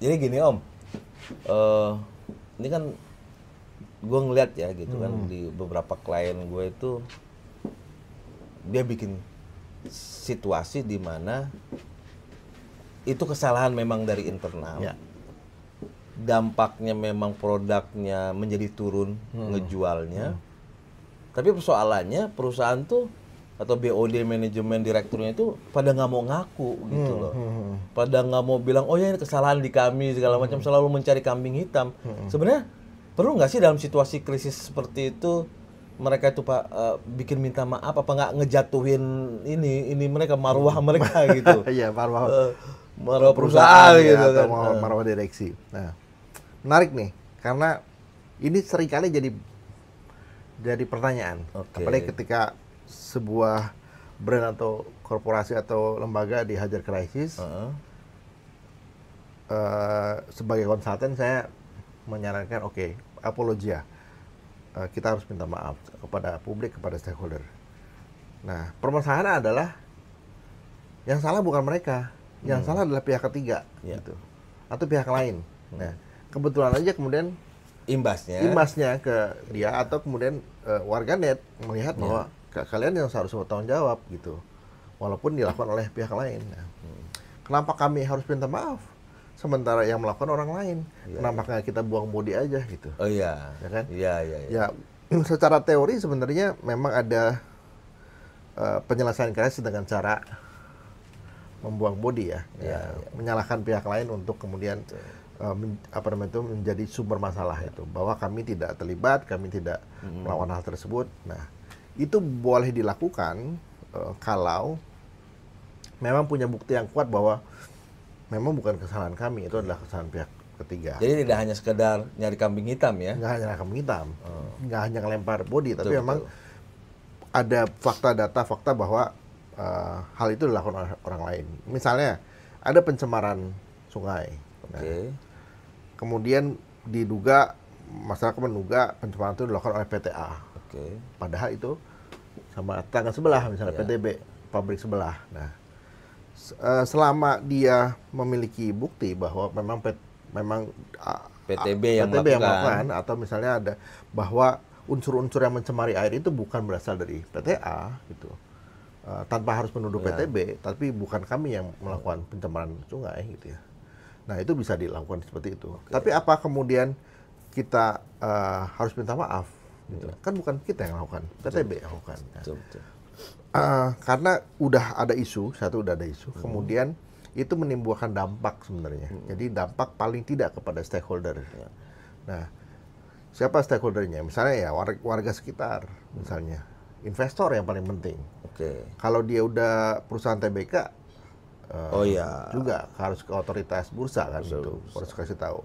jadi gini om uh, ini kan gue ngeliat ya gitu kan hmm. kan di beberapa klien gue itu dia bikin situasi di mana itu kesalahan memang dari internal. Ya. Dampaknya memang produknya menjadi turun hmm. ngejualnya. Hmm. Tapi persoalannya perusahaan tuh atau BOD manajemen direkturnya itu pada nggak mau ngaku gitu hmm, loh, hmm, hmm. pada nggak mau bilang oh ya ini kesalahan di kami segala macam selalu mencari kambing hitam. Hmm. Sebenarnya perlu nggak sih dalam situasi krisis seperti itu mereka itu pak uh, bikin minta maaf apa nggak ngejatuhin ini ini mereka marwah mereka gitu? Iya marwah uh, eh, marwah perusahaan, perusahaan ya, gitu atau kan. Eh. marwah direksi. Nah menarik nih karena ini seringkali jadi jadi pertanyaan, okay. apalagi ketika sebuah brand atau korporasi atau lembaga dihajar krisis, uh -huh. uh, sebagai konsultan saya menyarankan, oke, okay, apologia, ya. uh, eh, kita harus minta maaf kepada publik, kepada stakeholder. Nah, permasalahan adalah yang salah bukan mereka, yang hmm. salah adalah pihak ketiga, yeah. gitu, atau pihak lain. Hmm. Nah, kebetulan aja kemudian imbasnya imbasnya ke dia atau kemudian uh, warganet melihat bahwa kalian yang harus bertanggung jawab gitu walaupun dilakukan oleh pihak lain nah, hmm. kenapa kami harus minta maaf sementara yang melakukan orang lain ya, kenapa kita buang bodi aja gitu oh iya ya kan iya iya, iya. ya. ya secara teori sebenarnya memang ada uh, eh, penyelesaian kasus dengan cara membuang bodi ya, iya, ya, ya, ya. menyalahkan pihak lain untuk kemudian ya. men, apa namanya itu menjadi sumber masalah itu bahwa kami tidak terlibat kami tidak hmm. melawan hal tersebut nah itu boleh dilakukan uh, kalau memang punya bukti yang kuat bahwa memang bukan kesalahan kami itu adalah kesalahan pihak ketiga. Jadi tidak hanya sekedar nyari kambing hitam ya? Tidak hanya kambing hitam, oh. hanya lempar bodi, tapi betul. memang ada fakta data fakta bahwa uh, hal itu dilakukan oleh orang lain. Misalnya ada pencemaran sungai. Nah, okay. ya. Kemudian diduga masyarakat menduga pencemaran itu dilakukan oleh PTA Okay. Padahal itu sama tangga sebelah misalnya yeah. PTB, pabrik sebelah. Nah, eh, selama dia memiliki bukti bahwa memang pet, memang PTB yang, PTB yang melakukan atau misalnya ada bahwa unsur-unsur yang mencemari air itu bukan berasal dari PTA gitu. Uh, tanpa harus menuduh yeah. PTB, tapi bukan kami yang melakukan pencemaran sungai gitu ya. Nah itu bisa dilakukan seperti itu. Okay. Tapi apa kemudian kita uh, harus minta maaf gitu. Kan bukan kita yang lakukan, PTB yang lakukan. Ya. Uh, karena udah ada isu, satu udah ada isu, hmm. kemudian itu menimbulkan dampak sebenarnya. Hmm. Jadi dampak paling tidak kepada stakeholder. Ya. Nah, siapa stakeholdernya? Misalnya ya warga, warga sekitar, misalnya investor yang paling penting. Oke. Okay. Kalau dia udah perusahaan TBK, uh, eh, oh iya juga harus ke otoritas bursa kan bursa, itu bursa. harus kasih tahu.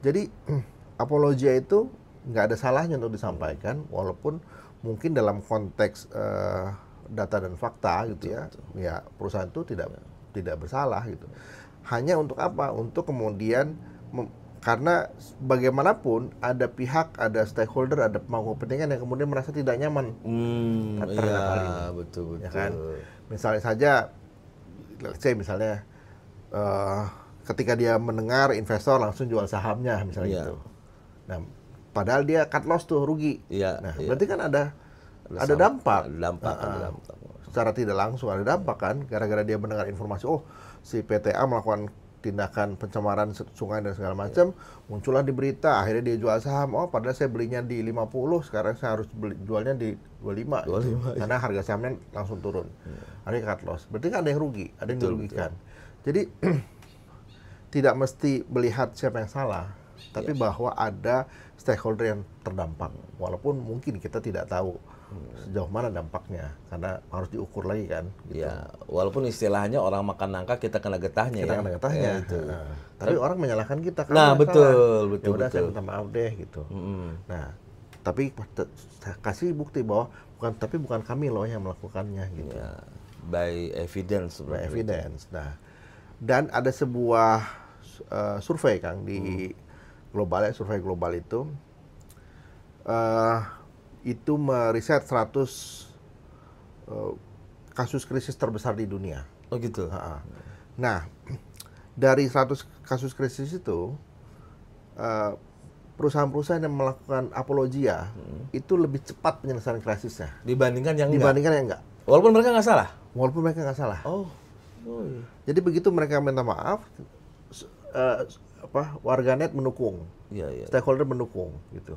Jadi apologia itu nggak ada salahnya untuk disampaikan walaupun mungkin dalam konteks uh, data dan fakta gitu ya betul. ya perusahaan itu tidak ya. tidak bersalah gitu hanya untuk apa untuk kemudian karena bagaimanapun ada pihak, ada stakeholder, ada pemangku kepentingan yang kemudian merasa tidak nyaman hmm, terhadap iya, hal ini. Betul, ya betul. Ya kan? Misalnya saja, saya misalnya uh, ketika dia mendengar investor langsung jual sahamnya misalnya yeah. gitu. Nah, Padahal dia cut loss tuh rugi. Iya. Nah, iya. berarti kan ada ada dampak. Ada dampak, uh, ada nah, dampak. Secara tidak langsung ada dampak kan gara-gara dia mendengar informasi oh si PTA melakukan tindakan pencemaran sungai dan segala macam yeah. muncullah di berita akhirnya dia jual saham oh padahal saya belinya di 50 sekarang saya harus beli, jualnya di 25, 25 gitu. iya. karena harga sahamnya langsung turun yeah. cut loss berarti kan ada yang rugi ada yang betul, dirugikan betul. jadi tidak mesti melihat siapa yang salah tapi yes. Iya. bahwa ada stakeholder yang terdampak walaupun mungkin kita tidak tahu hmm. sejauh mana dampaknya karena harus diukur lagi kan gitu. ya walaupun istilahnya orang makan nangka kita kena getahnya kita ya? kena getahnya ya, gitu. nah, tapi tapi orang menyalahkan kita nah betul salah. betul ya udah saya minta maaf deh gitu -hmm. nah tapi kasih bukti bahwa bukan tapi bukan kami loh yang melakukannya gitu ya, by evidence by evidence nah dan ada sebuah uh, survei kang di hmm global ya survei global itu uh, itu meriset 100 uh, eh, kasus krisis terbesar di dunia. Oh gitu. Uh Nah dari 100 kasus krisis itu eh, perusahaan-perusahaan yang melakukan apologia ya, hmm. itu lebih cepat penyelesaian krisisnya dibandingkan yang dibandingkan enggak. yang enggak. Walaupun mereka nggak salah. Walaupun mereka nggak salah. Oh. oh. Iya. Jadi begitu mereka minta maaf, apa warganet mendukung, ya, ya. stakeholder mendukung gitu.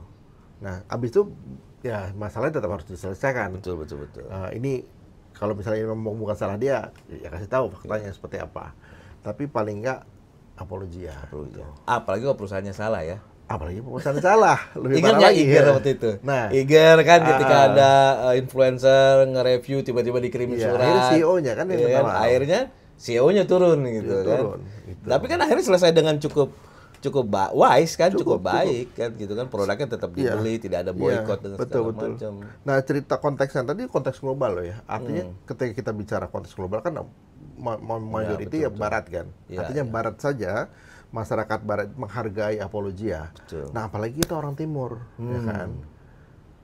Nah, abis itu ya masalahnya tetap harus diselesaikan. Betul betul betul. Uh, ini kalau misalnya memang bukan salah dia, ya kasih tahu faktanya ya. seperti apa. Tapi paling enggak apologi ya. Gitu. Ya. Apalagi kalau perusahaannya salah ya apalagi perusahaan salah lebih Ingat parah lagi Iger ya. waktu itu nah Iger kan ketika uh, ada eh, influencer nge-review tiba-tiba dikirim ya, surat akhirnya CEO nya kan yang yeah, iya kan? akhirnya CEO-nya turun gitu ya, kan. Turun, gitu. Tapi kan akhirnya selesai dengan cukup cukup wise kan cukup, cukup baik cukup. kan gitu kan produknya tetap iya. dibeli ya. tidak ada boykot ya, dan betul, segala betul. macam. Nah cerita konteksnya tadi konteks global loh ya artinya hmm. ketika kita bicara konteks global kan ma iya, majority ya, ya barat kan Ya, artinya ya. barat saja masyarakat barat menghargai apologia. Betul. Nah apalagi kita orang timur ya hmm. ya kan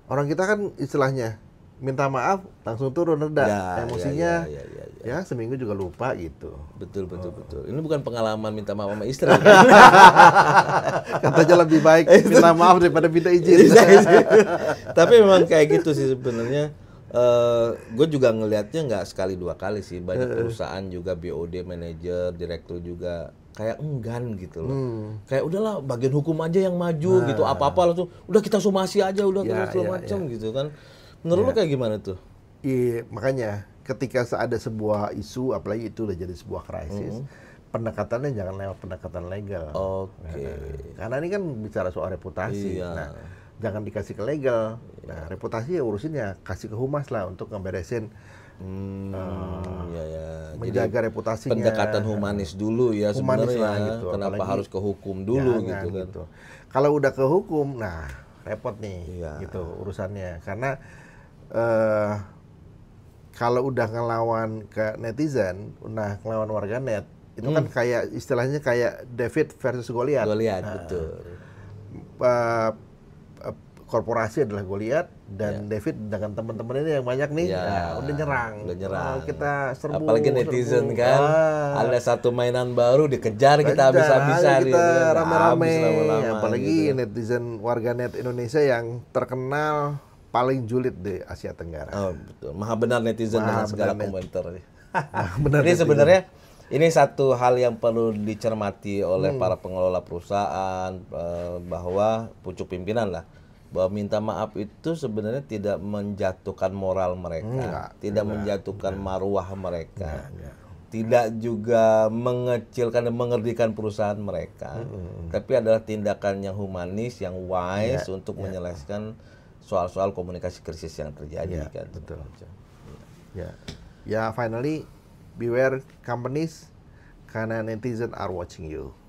orang kita kan istilahnya minta maaf langsung turun reda ya, ya emosinya ya, ya, ya, ya, ya. ya seminggu juga lupa gitu betul betul oh. betul ini bukan pengalaman minta maaf sama istri kan? katanya lebih baik eh, minta maaf daripada minta izin iya, iya. tapi memang kayak gitu sih sebenarnya Uh, eh, gue juga ngelihatnya nggak sekali dua kali sih banyak eh. perusahaan juga BOD manager direktur juga kayak enggan gitu loh hmm. kayak udahlah bagian hukum aja yang maju nah. gitu apa apa langsung udah kita somasi aja udah ya, terus ya, macam ya. gitu kan Menurut ya. lu iya. kayak gimana tuh? Iya, makanya ketika ada sebuah isu, apalagi itu udah jadi sebuah krisis, -hmm. pendekatannya jangan lewat pendekatan legal. Oke. Okay. Nah, karena ini kan bicara soal reputasi. Iya. Nah, jangan dikasih ke legal. Iya. Nah, reputasi ya urusinnya kasih ke humas lah untuk ngeberesin Hmm, uh, ya, ya. menjaga Jadi, reputasinya. Pendekatan humanis nah, dulu ya humanis sebenarnya. Lah, gitu. Kenapa Apalagi, harus ke hukum dulu ya, gitu kan? Gitu. Kalau udah ke hukum, nah repot nih, ya. gitu urusannya. Karena Eh, kalau udah ngelawan ke netizen, nah ngelawan warga net itu kan hmm. kan kayak istilahnya kayak David versus Goliat. Goliat, nah, betul. Uh, korporasi adalah Goliat dan yeah. David dengan teman-teman ini yang banyak nih, ya. nah, udah nyerang. Udah nyerang. Nah, kita serbu. Apalagi netizen serbu. kan, ah. ada satu mainan baru dikejar kita bisa habisan Kita gitu kan. nah, rame-rame. Apalagi gitu. Kan. netizen net Indonesia yang terkenal paling julid di Asia Tenggara. Oh, betul. Maha benar netizen Maha dengan segala net. komentar. benar ini sebenarnya ini satu hal yang perlu dicermati oleh hmm. para pengelola perusahaan eh, bahwa pucuk pimpinan lah bahwa minta maaf itu sebenarnya tidak menjatuhkan moral mereka, enggak, tidak enggak, menjatuhkan enggak. maruah mereka. Enggak, enggak. Tidak juga mengecilkan dan mengerdikan perusahaan mereka, mm -hmm. tapi adalah tindakan yang humanis, yang wise yeah, untuk yeah. menyelesaikan soal-soal komunikasi krisis yang terjadi ya, kan. Betul. Ya. Ya, finally beware companies karena netizen are watching you.